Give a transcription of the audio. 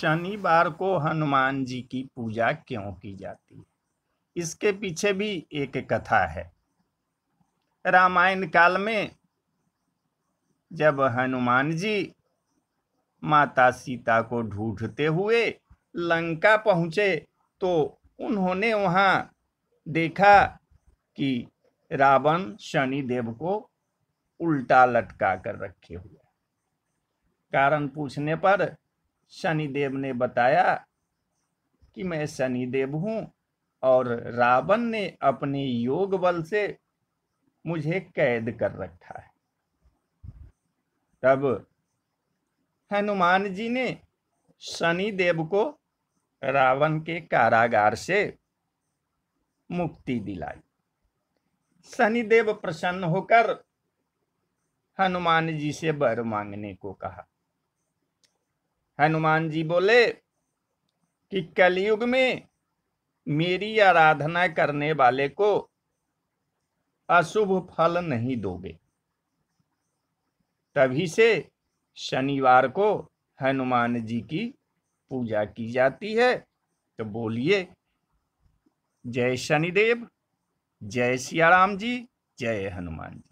शनिवार को हनुमान जी की पूजा क्यों की जाती है इसके पीछे भी एक कथा है रामायण काल में जब हनुमान जी माता सीता को ढूंढते हुए लंका पहुँचे तो उन्होंने वहाँ देखा कि रावण शनिदेव को उल्टा लटका कर रखे हुए कारण पूछने पर शनिदेव ने बताया कि मैं शनिदेव हूँ और रावण ने अपने योग बल से मुझे कैद कर रखा है तब हनुमान जी ने शनिदेव को रावण के कारागार से मुक्ति दिलाई शनिदेव प्रसन्न होकर हनुमान जी से बर मांगने को कहा हनुमान जी बोले कि कलयुग में मेरी आराधना करने वाले को अशुभ फल नहीं दोगे तभी से शनिवार को हनुमान जी की पूजा की जाती है तो बोलिए जय शनिदेव जय सियाराम जी जय हनुमान जी